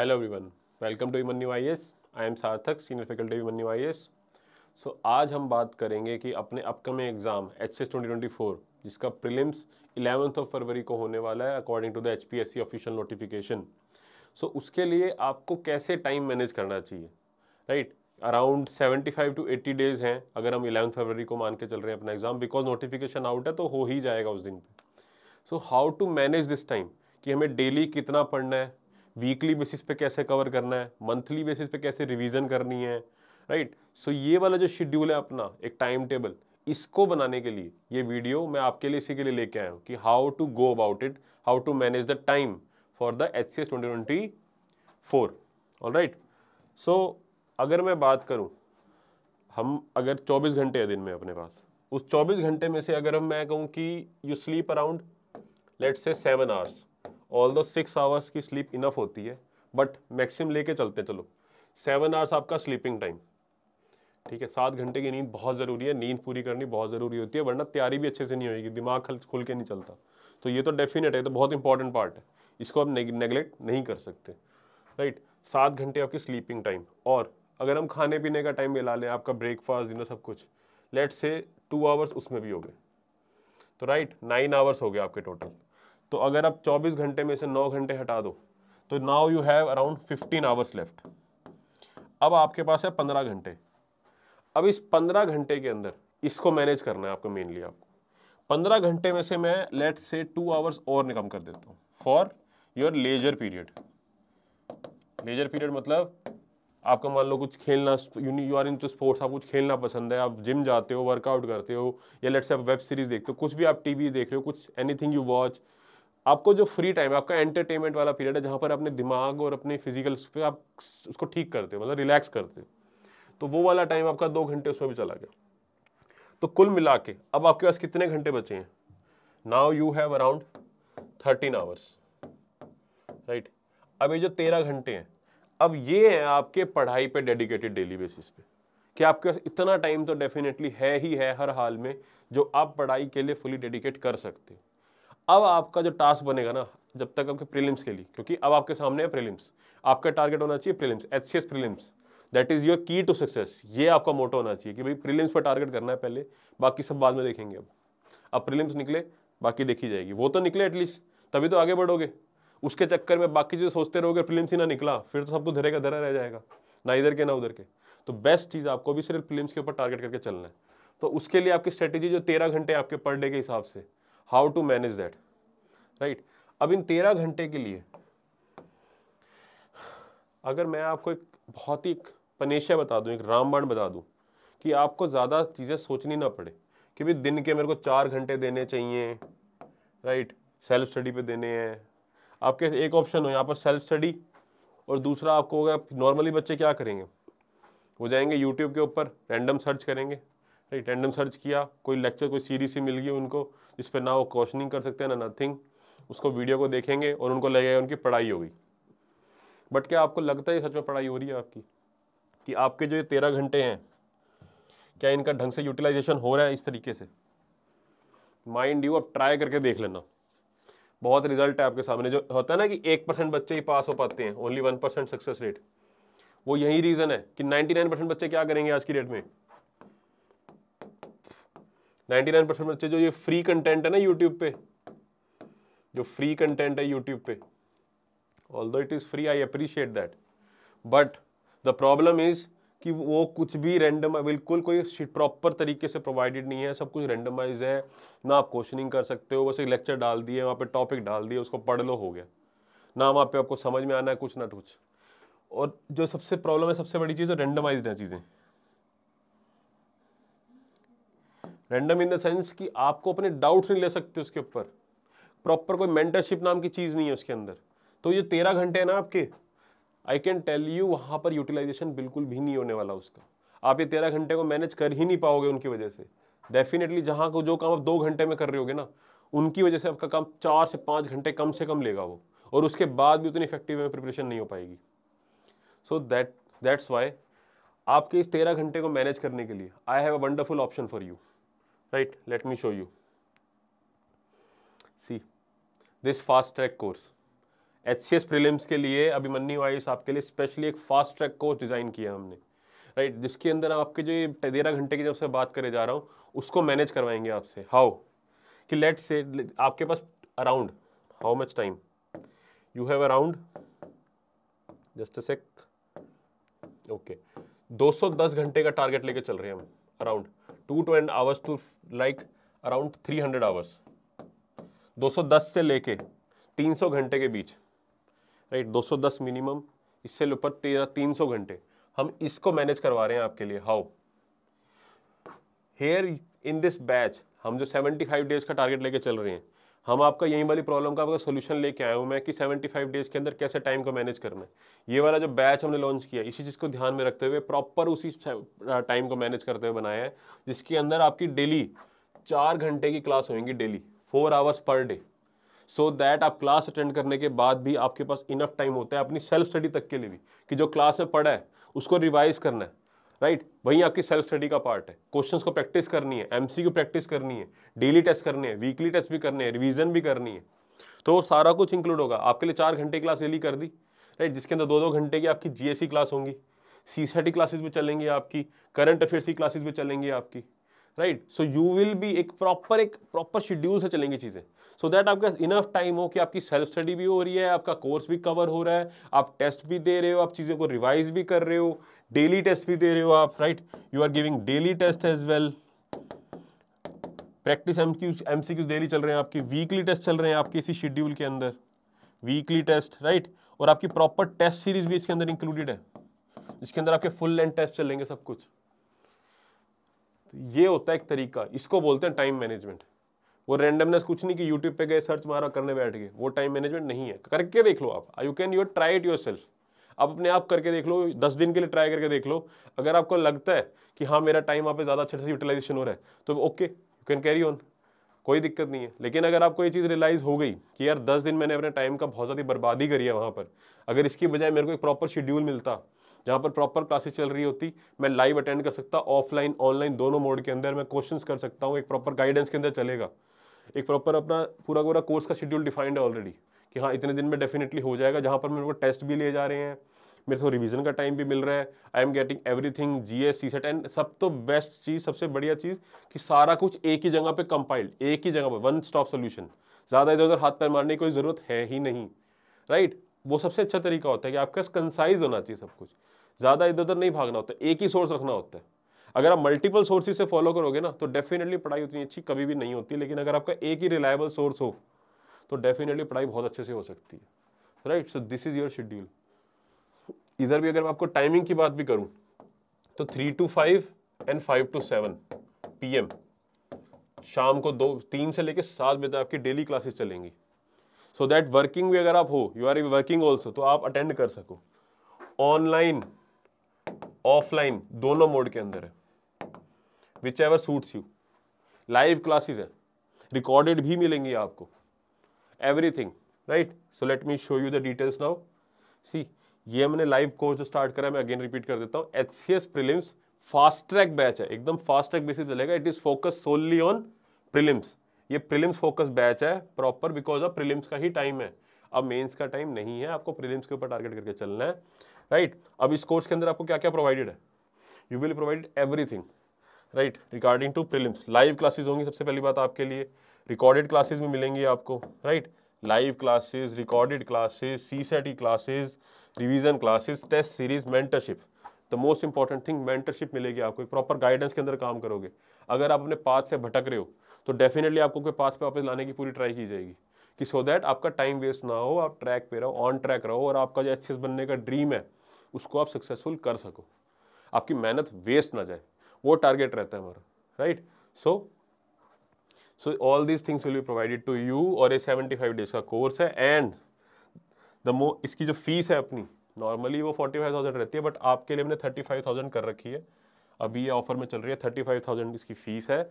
Hello everyone welcome to Abhimanyu I S I am Sarthak senior faculty Abhimanyu I S so आज हम बात करेंगे कि अपने upcoming exam H S twenty twenty four जिसका प्रिलिम्स इलेवंथ ऑफ फरवरी को होने वाला है according to the H P S C official notification so उसके लिए आपको कैसे टाइम मैनेज करना चाहिए right around seventy five to eighty days हैं अगर हम इलेवंथ फरवरी को मान के चल रहे हैं अपना एग्ज़ाम बिकॉज नोटिफिकेशन आउट है तो हो ही जाएगा उस दिन पर so how to manage this time कि हमें डेली कितना पढ़ना है वीकली बेसिस पे कैसे कवर करना है मंथली बेसिस पे कैसे रिवीजन करनी है राइट सो so ये वाला जो शेड्यूल है अपना एक टाइम टेबल इसको बनाने के लिए ये वीडियो मैं आपके लिए इसी के लिए लेके आया हूँ कि how to go about it how to manage the time for the H C S twenty twenty four right so अगर मैं बात करूँ हम अगर चौबीस घंटे है दिन में अपने पास उस चौबीस घंटे में से अगर हम मैं कहूँ कि you sleep around let's say seven hours although six hours की स्लीप इनफ होती है बट मैक्सिमम लेके चलते चलो सेवन आवर्स आपका स्लीपिंग टाइम ठीक है सात घंटे की नींद बहुत ज़रूरी है नींद पूरी करनी बहुत ज़रूरी होती है वरना तैयारी भी अच्छे से नहीं होगी दिमाग खुल के नहीं चलता तो ये तो डेफिनेट है तो बहुत इंपॉर्टेंट पार्ट है इसको आप नेगलेक्ट नहीं कर सकते राइट सात घंटे आपकी स्लीपिंग टाइम और अगर हम खाने पीने का टाइम मिला लें आपका ब्रेकफास्ट डिनर सब कुछ लेट से टू आवर्स उसमें भी हो गए तो राइट नाइन आवर्स हो गए आपके टोटल तो अगर आप 24 घंटे में से 9 घंटे हटा दो तो now you have around 15 hours left अब आपके पास है 15 घंटे अब इस 15 घंटे के अंदर इसको मैनेज करना है आपको मेनली आपको 15 घंटे में से मैं लेट से टू आवर्स और निकम कर देता हूँ for your leisure period leisure period मतलब आपका मान लो कुछ खेलना you are into sports आप कुछ खेलना पसंद है आप जिम जाते हो वर्कआउट करते हो या लेट्स आप वेब सीरीज़ देखते हो कुछ भी आप टीवी देख रहे हो कुछ एनीथिंग यू वॉच आपको जो फ्री टाइम है आपका एंटरटेनमेंट वाला पीरियड है जहाँ पर अपने दिमाग और अपने फिजिकल पे आप उसको ठीक करते हो मतलब रिलैक्स करते हो तो वो वाला टाइम आपका दो घंटे उसमें भी चला गया तो कुल मिला के अब आपके पास कितने घंटे बचे हैं now you have around thirteen hours right अब ये जो तेरह घंटे हैं अब ये हैं आपके पढ़ाई पर डेडिकेटेड डेली बेसिस पे कि आपके पास इतना टाइम तो डेफिनेटली है ही है हर हाल में जो आप पढ़ाई के लिए फुली डेडिकेट कर सकते हो अब आपका जो टास्क बनेगा ना जब तक आपके प्रीलिम्स के लिए क्योंकि अब आपके सामने है प्रीलिम्स आपका टारगेट होना चाहिए prelims H C S prelims that is your key to success ये आपका मोटो होना चाहिए कि भाई प्रीलिम्स पर टारगेट करना है पहले बाकी सब बाद में देखेंगे अब अब प्रीलिम्स निकले बाकी देखी जाएगी वो तो निकले एटलीस्ट तभी तो आगे बढ़ोगे उसके चक्कर में बाकी चीज़ें सोचते रहोगे प्रीलिम्स ही ना निकला फिर तो सब कुछ धरे का धरा रह जाएगा ना इधर के ना उधर के तो बेस्ट चीज़ आपको भी सिर्फ प्रीलिम्स के ऊपर टारगेट करके चलना है तो उसके लिए आपकी स्ट्रेटेजी जो तेरह घंटे आपके पर डे के हिसाब से how to manage that right अब इन तेरह घंटे के लिए अगर मैं आपको एक बहुत ही पनेशिया बता दूं एक रामबाण बता दूं कि आपको ज़्यादा चीज़ें सोचनी ना पड़े कि भाई दिन के मेरे को चार घंटे देने चाहिए राइट सेल्फ स्टडी पे देने हैं आपके एक ऑप्शन हो यहाँ पर सेल्फ स्टडी और दूसरा आपको होगा नॉर्मली बच्चे क्या करेंगे वो जाएंगे यूट्यूब के ऊपर रैंडम सर्च करेंगे राइट रैंडम सर्च किया कोई लेक्चर कोई सीरीज से मिल गई उनको जिस पर ना वो क्वेश्चनिंग कर सकते हैं ना नथिंग उसको वीडियो को देखेंगे और उनको लगेगा उनकी पढ़ाई होगी बट क्या आपको लगता है सच में पढ़ाई हो रही है आपकी कि आपके जो ये तेरह घंटे हैं क्या इनका ढंग से यूटिलाइजेशन हो रहा है इस तरीके से माइंड यू आप ट्राई करके देख लेना बहुत रिजल्ट है आपके सामने जो होता है ना कि एक परसेंट बच्चे ही पास हो पाते हैं only one percent success rate वो यही रीज़न है कि नाइन्टी नाइन परसेंट बच्चे क्या करेंगे आज की डेट में 99% बच्चे जो ये फ्री कंटेंट है ना यूट्यूब पे जो फ्री कंटेंट है यूट्यूब पे although it is free I appreciate that but the problem is कि वो कुछ भी रैंडम बिल्कुल कोई प्रॉपर तरीके से प्रोवाइडेड नहीं है सब कुछ रैंडमाइज है ना आप क्वेश्चनिंग कर सकते हो बस एक लेक्चर डाल दिए वहाँ पे टॉपिक डाल दिए उसको पढ़ लो हो गया ना वहाँ पे आपको समझ में आना है कुछ ना कुछ और जो सबसे प्रॉब्लम है सबसे बड़ी चीज़ है रेंडमाइज है चीज़ें रैंडम इन द सेंस कि आपको अपने डाउट्स नहीं ले सकते उसके ऊपर प्रॉपर कोई मेंटरशिप नाम की चीज़ नहीं है उसके अंदर तो ये तेरह घंटे हैं ना आपके आई कैन टेल यू वहाँ पर यूटिलाइजेशन बिल्कुल भी नहीं होने वाला उसका आप ये तेरह घंटे को मैनेज कर ही नहीं पाओगे उनकी वजह से डेफिनेटली जहाँ को जो काम आप दो घंटे में कर रहे होगे ना उनकी वजह से आपका काम चार से पाँच घंटे कम से कम लेगा वो और उसके बाद भी उतनी इफेक्टिव में प्रिपरेशन नहीं हो पाएगी सो दैट दैट्स वाई आपके इस तेरह घंटे को मैनेज करने के लिए I have a wonderful option for you right let me show you see this fast track course H C S prelims के लिए अभिमन्यु आयुष आपके लिए स्पेशली एक फास्ट ट्रैक कोर्स डिज़ाइन किया हमने राइट right? जिसके अंदर आपके जो ये तेरह घंटे की जब से बात करे जा रहा हूँ उसको मैनेज करवाएंगे आपसे हाउ कि लेट से आपके पास around how much time you have around just a sec okay 210 घंटे का टारगेट लेके चल रहे हैं हम around two two and hours to like around three hundred hours दो दस से लेके सौ घंटे के बीच राइट दो सौ दस मिनिमम इससे ऊपर तेरह तीन घंटे हम इसको मैनेज करवा रहे हैं आपके लिए how here in this batch हम जो सेवेंटी फाइव डेज का टारगेट लेके चल रहे हैं हम आपका यहीं वाली प्रॉब्लम का आपका सोल्यूशन लेके आया हूँ मैं कि 75 डेज़ के अंदर कैसे टाइम को मैनेज करना है ये वाला जो बैच हमने लॉन्च किया इसी चीज़ को ध्यान में रखते हुए प्रॉपर उसी टाइम को मैनेज करते हुए बनाया है जिसके अंदर आपकी डेली चार घंटे की क्लास होएंगी daily four hours per day so that आप क्लास अटेंड करने के बाद भी आपके पास इनफ टाइम होता है अपनी सेल्फ स्टडी तक के लिए भी कि जो क्लास में पढ़ा है उसको रिवाइज करना है राइट right? वहीं आपकी सेल्फ स्टडी का पार्ट है क्वेश्चंस को प्रैक्टिस करनी है को प्रैक्टिस करनी है डेली टेस्ट करने हैं वीकली टेस्ट भी करने हैं रिवीजन भी करनी है तो सारा कुछ इंक्लूड होगा आपके लिए चार घंटे क्लास डेली कर दी राइट right? जिसके अंदर दो दो घंटे की आपकी जीएससी क्लास e होंगी सी क्लासेस e भी चलेंगी आपकी करंट अफेयर्स की क्लासेस भी चलेंगी आपकी right so you will be एक प्रॉपर एक प्रॉपर शेड्यूल से चलेंगी चीज़ें सो दैट आपके इनफ टाइम हो कि आपकी सेल्फ स्टडी भी हो रही है आपका कोर्स भी कवर हो रहा है आप टेस्ट भी दे रहे हो आप चीज़ों को रिवाइज भी कर रहे हो डेली टेस्ट भी दे रहे हो आप right you are giving daily test as well practice M C daily चल रहे हैं आपके वीकली टेस्ट चल रहे हैं आपके इसी शेड्यूल के अंदर वीकली टेस्ट राइट और आपकी प्रॉपर टेस्ट सीरीज भी इसके अंदर इंक्लूडेड है इसके अंदर आपके फुल लेंथ टेस्ट चलेंगे सब कुछ तो ये होता है एक तरीका इसको बोलते हैं टाइम मैनेजमेंट वो रैंडमनेस कुछ नहीं कि यूट्यूब पे गए सर्च मारा करने बैठ गए वो टाइम मैनेजमेंट नहीं है करके देख लो आप you can your try it yourself आप अपने आप करके देख लो दस दिन के लिए ट्राई करके देख लो अगर आपको लगता है कि हाँ मेरा टाइम वहाँ पे ज़्यादा अच्छे से यूटिलाइजेशन हो रहा है तो okay you can carry on कोई दिक्कत नहीं है लेकिन अगर आपको ये चीज़ रियलाइज़ हो गई कि यार दस दिन मैंने अपने टाइम का बहुत ज़्यादा बर्बादी करी है वहाँ पर अगर इसकी बजाय मेरे को एक प्रॉपर शेड्यूल मिलता जहाँ पर प्रॉपर क्लासेस चल रही होती मैं लाइव अटेंड कर सकता ऑफलाइन ऑनलाइन दोनों मोड के अंदर मैं क्वेश्चंस कर सकता हूँ एक प्रॉपर गाइडेंस के अंदर चलेगा एक प्रॉपर अपना पूरा पूरा कोर्स का शेड्यूल डिफाइंड है ऑलरेडी कि हाँ इतने दिन में डेफिनेटली हो जाएगा जहाँ पर मेरे को टेस्ट भी ले जा रहे हैं मेरे को रिविजन का टाइम भी मिल रहा है I am getting everything G S C set and सब तो बेस्ट चीज़ सबसे बढ़िया चीज़ कि सारा कुछ एक ही जगह पर कंपाइल्ड एक ही जगह पर वन स्टॉप सोल्यूशन ज़्यादा इधर उधर हाथ पैर मारने की कोई ज़रूरत है ही नहीं राइट वो सबसे अच्छा तरीका होता है कि आपके पास कंसाइज होना चाहिए सब कुछ ज़्यादा इधर उधर नहीं भागना होता एक ही सोर्स रखना होता है अगर आप मल्टीपल सोर्सेज से फॉलो करोगे ना तो डेफिनेटली पढ़ाई उतनी अच्छी कभी भी नहीं होती लेकिन अगर आपका एक ही रिलायबल सोर्स हो तो डेफिनेटली पढ़ाई बहुत अच्छे से हो सकती है right so this is your schedule इधर भी अगर मैं आपको टाइमिंग की बात भी करूँ तो three to five and five to seven P शाम को दो तीन से लेकर सात बजे तक आपकी डेली क्लासेस चलेंगी सो दैट वर्किंग भी अगर आप हो यू आर वर्किंग ऑल्सो तो आप अटेंड कर सको ऑनलाइन ऑफलाइन दोनों मोड के अंदर है whichever suits you live classes है रिकॉर्डेड भी मिलेंगी आपको everything right so let me show you the details now see ये हमने लाइव कोर्स जो स्टार्ट करा मैं अगेन रिपीट कर देता हूँ H C S prelims fast track batch है एकदम फास्ट ट्रैक बेसिस चलेगा it is focus solely on prelims ये प्रिलिम्स फोकस बैच है प्रॉपर बिकॉज ऑफ प्रिलिम्स का ही टाइम है अब मेंस का टाइम नहीं है आपको प्रीलिम्स के ऊपर टारगेट करके चलना है राइट right? अब इस कोर्स के अंदर आपको क्या क्या प्रोवाइडेड है you will provide everything right regarding to prelims live classes होंगी सबसे पहली बात आपके लिए रिकॉर्डेड क्लासेज भी मिलेंगी आपको right live classes recorded classes CSAT की revision classes test series mentorship the most important thing mentorship मिलेगी आपको एक प्रॉपर गाइडेंस के अंदर काम करोगे अगर आप अपने पाथ से भटक रहे हो तो डेफिनेटली आपको कोई पास पे वापस लाने की पूरी ट्राई की जाएगी कि सो so दैट आपका टाइम वेस्ट ना हो आप ट्रैक पे रहो ऑन ट्रैक रहो और आपका जो एच बनने का ड्रीम है उसको आप सक्सेसफुल कर सको आपकी मेहनत वेस्ट ना जाए वो टारगेट रहता है हमारा right so so all these things will be provided to you और ए सेवेंटी फाइव डेज का कोर्स है एंड द मो इसकी जो फीस है अपनी नॉर्मली वो फोर्टी फाइव थाउजेंड रहती है बट आपके लिए मैंने थर्टी फाइव थाउजेंड कर रखी है अभी ये ऑफर में चल रही है थर्टी फाइव थाउजेंड इसकी फ़ीस है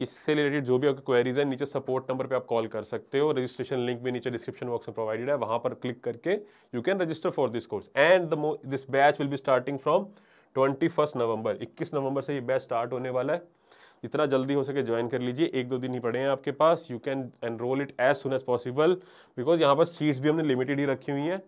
इससे रिलेटेड जो भी आपकी क्वेरीज है नीचे सपोर्ट नंबर पे आप कॉल कर सकते हो रजिस्ट्रेशन लिंक भी नीचे डिस्क्रिप्शन बॉक्स में प्रोवाइडेड है वहाँ पर क्लिक करके you can register for this course and the this batch will be starting from twenty first November इक्कीस नवंबर से ये बैच स्टार्ट होने वाला है जितना जल्दी हो सके ज्वाइन कर लीजिए एक दो दिन ही पड़े हैं आपके पास you can enroll it as soon as possible because यहाँ पर सीट्स भी हमने लिमिटेड ही रखी हुई हैं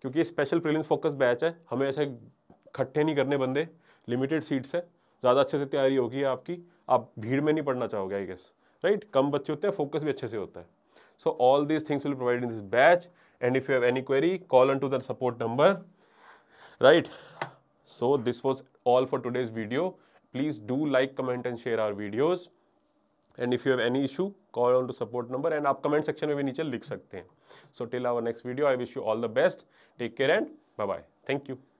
क्योंकि स्पेशल प्रिलिम्स फोकस बैच है हमें ऐसे इकट्ठे नहीं करने बंदे लिमिटेड सीट्स है ज़्यादा अच्छे से तैयारी होगी आपकी आप भीड़ में नहीं पढ़ना चाहोगे आई गेस राइट कम बच्चे होते हैं फोकस भी अच्छे से होता है so all this things will provide in this batch and if you have any query call on to the support number right so this was all for today's video please do like comment and share our videos and if you have any issue call on to support number एंड आप comment section में भी नीचे लिख सकते हैं so till our next video I wish you all the best take care and bye bye thank you